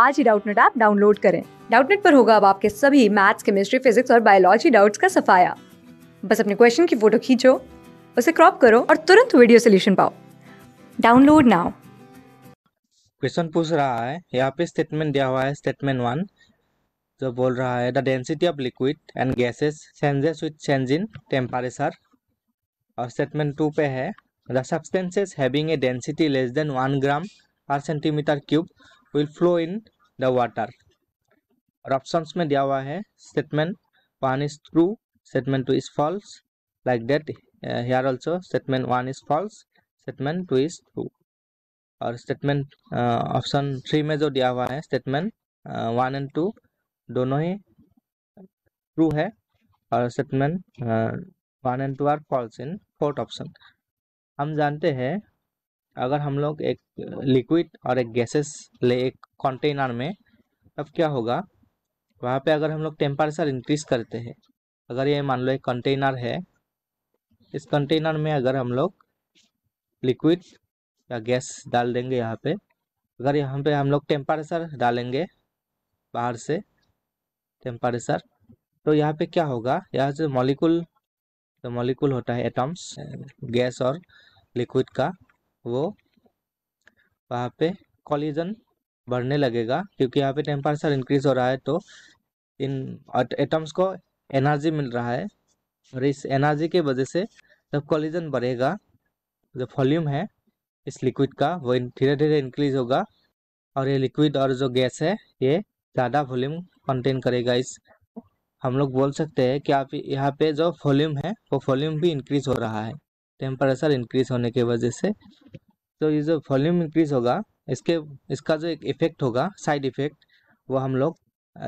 आज ही Doubtnut app download करें डाउटनेट पर होगा अब आपके सभी मैथ्स केमिस्ट्री फिजिक्स और बायोलॉजी डाउट्स का सफाया बस अपने क्वेश्चन की फोटो खींचो उसे क्रॉप करो और तुरंत वीडियो सोल्यूशन पाओ डाउनलोड नाउ क्वेश्चन पूछ रहा है यहाँ पे स्टेटमेंट दिया हुआ है स्टेटमेंट वन जो बोल रहा है the density of liquid and gases changes with change in temperature और स्टेटमेंट टू पे है the substances having a density less than one gram per centimetre cube will flow in the water और option में दिया हुआ है statement one is true statement two is false like that here also statement one is false statement two is true और statement option three में जो दिया हुआ है स्टेटमेंट वन एंड टू दोनों ही ट्रू है और statement one and two are false in fourth option हम जानते हैं अगर हम लोग एक लिक्विड और एक गैसेस ले एक कंटेनर में तब क्या होगा वहाँ पे अगर हम लोग टेम्परेचर इंक्रीज करते हैं अगर ये मान लो एक कंटेनर है इस कंटेनर में अगर हम लोग लिक्विड या गैस डाल देंगे यहाँ पे अगर यहाँ पे हम लोग टेम्परेचर डालेंगे बाहर से टेम्परेचर तो यहाँ पे क्या होगा यहाँ से मॉलिकुल तो मॉलिकुल होता है एटम्स गैस और लिक्विड का वो वहाँ पे कॉलिजन बढ़ने लगेगा क्योंकि यहाँ पे टेम्परेचर इंक्रीज हो रहा है तो इन एटम्स को एनर्जी मिल रहा है और इस एनर्जी के वजह से जब कॉलिजन बढ़ेगा जो वॉल्यूम है इस लिक्विड का वो धीरे धीरे इंक्रीज होगा और ये लिक्विड और जो गैस है ये ज़्यादा वॉल्यूम कंटेन करेगा इस हम लोग बोल सकते हैं कि आप यहाँ पे जो वॉल्यूम है वो वॉल्यूम भी इंक्रीज हो रहा है टेम्परेचर इंक्रीज होने की वजह से तो ये जो वॉल्यूम इंक्रीज होगा इसके इसका जो एक इफेक्ट होगा साइड इफेक्ट वो हम लोग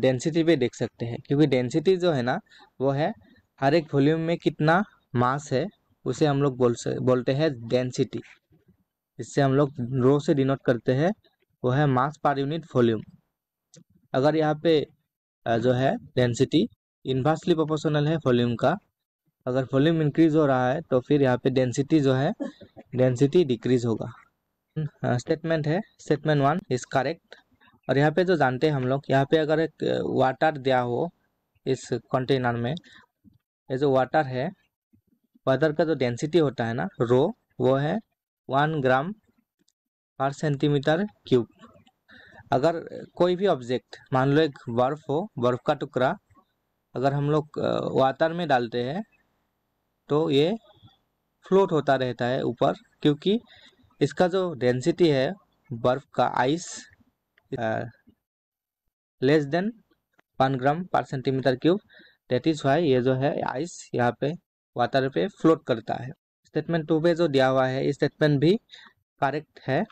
डेंसिटी पे देख सकते हैं क्योंकि डेंसिटी जो है ना वो है हर एक वॉल्यूम में कितना मास है उसे हम लोग बोल बोलते हैं डेंसिटी इससे हम लोग रो से डिनोट करते हैं वो है मास पर यूनिट वॉल्यूम अगर यहाँ पे जो है डेंसिटी इन्वर्सली प्रोपोर्शनल है वॉल्यूम का अगर वॉल्यूम इंक्रीज हो रहा है तो फिर यहाँ पे डेंसिटी जो है डेंसिटी डिक्रीज होगा स्टेटमेंट हाँ, है स्टेटमेंट वन इज करेक्ट और यहाँ पे जो जानते हैं हम लोग यहाँ पे अगर एक वाटर uh, दिया हो इस कंटेनर में ये जो वाटर है वाटर का जो डेंसिटी होता है ना रो वो है one gram per centimetre cube अगर कोई भी ऑब्जेक्ट मान लो एक बर्फ़ हो बर्फ़ का टुकड़ा अगर हम लोग वाटर uh, में डालते हैं तो ये फ्लोट होता रहता है ऊपर क्योंकि इसका जो डेंसिटी है बर्फ का ice less than one gram per centimetre cube that is why ये जो है आइस यहाँ पे वाटर पे फ्लोट करता है स्टेटमेंट टू पे जो दिया हुआ है स्टेटमेंट भी करेक्ट है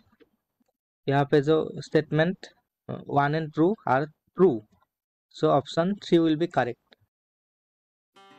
यहाँ पे जो statement one and two are true so option three will be correct